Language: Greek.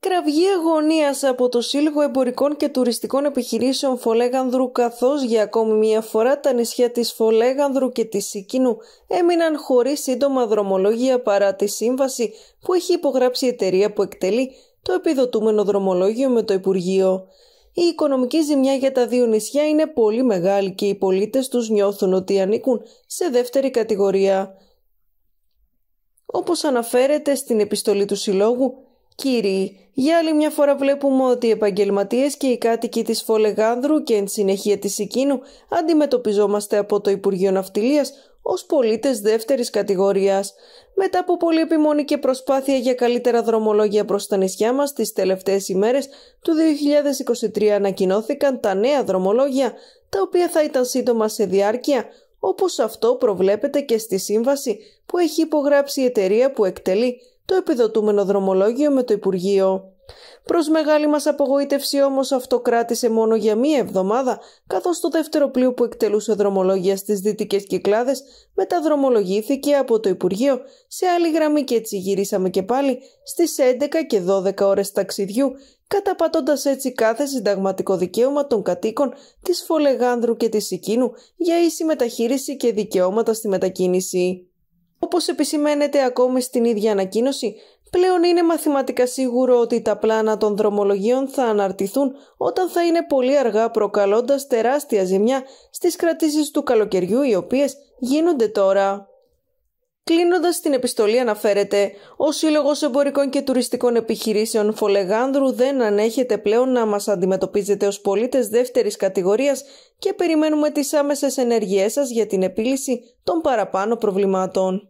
Κραυγή αγωνίας από το Σύλλογο Εμπορικών και Τουριστικών Επιχειρήσεων Φολέγανδρου, καθώς για ακόμη μία φορά τα νησιά της Φολέγανδρου και της Σικίνου έμειναν χωρίς σύντομα δρομολόγια παρά τη σύμβαση που έχει υπογράψει η εταιρεία που εκτελεί το επιδοτούμενο δρομολόγιο με το Υπουργείο. Η οικονομική ζημιά για τα δύο νησιά είναι πολύ μεγάλη και οι πολίτες τους νιώθουν ότι ανήκουν σε δεύτερη κατηγορία. Όπως αναφέρεται στην επιστολή του Συλλόγου, Κύριοι, για άλλη μια φορά βλέπουμε ότι οι επαγγελματίες και οι κάτοικοι της Φολεγάνδρου και εν συνεχεία της εκείνου αντιμετωπιζόμαστε από το Υπουργείο Ναυτιλίας ως πολίτες δεύτερης κατηγορίας, Μετά από πολλή επιμονή και προσπάθεια για καλύτερα δρομολόγια προς τα νησιά μας τις τελευταίες ημέρες του 2023 ανακοινώθηκαν τα νέα δρομολόγια, τα οποία θα ήταν σύντομα σε διάρκεια, όπως αυτό προβλέπεται και στη σύμβαση που έχει υπογράψει η εταιρεία που εκτελεί το επιδοτούμενο δρομολόγιο με το Υπουργείο. Προς μεγάλη μας απογοήτευση όμως αυτό κράτησε μόνο για μία εβδομάδα, καθώς το δεύτερο πλοίο που εκτελούσε δρομολόγια στις δυτικές κυκλάδες μεταδρομολογήθηκε από το Υπουργείο σε άλλη γραμμή και έτσι γυρίσαμε και πάλι στις 11 και 12 ώρες ταξιδιού, καταπατώντας έτσι κάθε συνταγματικό δικαίωμα των κατοίκων της Φολεγάνδρου και της Σικίνου για ίση μεταχείριση και δικαιώματα στη μετακίνηση. Όπως επισημαίνεται ακόμη στην ίδια ανακοίνωση, πλέον είναι μαθηματικά σίγουρο ότι τα πλάνα των δρομολογίων θα αναρτηθούν όταν θα είναι πολύ αργά προκαλώντας τεράστια ζημιά στις κρατήσεις του καλοκαιριού οι οποίες γίνονται τώρα. Κλείνοντας την επιστολή αναφέρεται «Ο Σύλλογος Εμπορικών και Τουριστικών Επιχειρήσεων Φολεγάνδρου δεν ανέχεται πλέον να μας αντιμετωπίζετε ως πολίτες δεύτερης κατηγορίας και περιμένουμε τις άμεσες ενεργειές σας για την επίλυση των παραπάνω προβλημάτων».